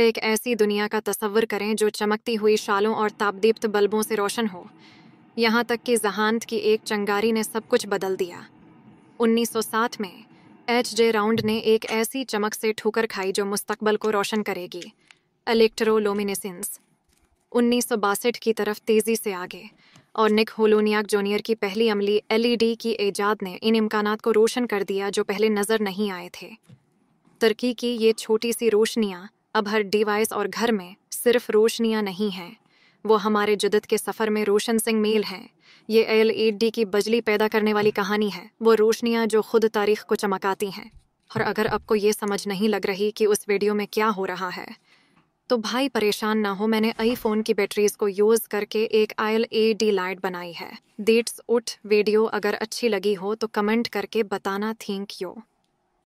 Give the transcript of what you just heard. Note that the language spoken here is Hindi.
एक ऐसी दुनिया का तस्वर करें जो चमकती हुई शालों और तापदीप्त बल्बों से रोशन हो यहाँ तक कि जहांत की एक चंगारी ने सब कुछ बदल दिया 1960 में एच जे राउंड ने एक ऐसी चमक से ठोकर खाई जो मुस्तकबल को रोशन करेगी इलेक्ट्रोलोमिनेसेंस उन्नीस की तरफ तेज़ी से आगे और निक होलोनियाक जूनियर की पहली अमली एलईडी की ईजाद ने इन इम्कान को रोशन कर दिया जो पहले नज़र नहीं आए थे तुर्की की ये छोटी सी रोशनियाँ अब हर डिवाइस और घर में सिर्फ रोशनियां नहीं हैं वो हमारे जुदत के सफ़र में रोशन सिंह मेल हैं ये एल एट डी की बजली पैदा करने वाली कहानी है वो रोशनियाँ जो खुद तारीख को चमकाती हैं और अगर आपको ये समझ नहीं लग रही कि उस वीडियो में क्या हो रहा है तो भाई परेशान ना हो मैंने आई फोन की बैटरीज को यूज़ करके एक आयल ए डी लाइट बनाई है डेट्स उठ वीडियो अगर अच्छी लगी हो तो कमेंट करके बताना थिंक यू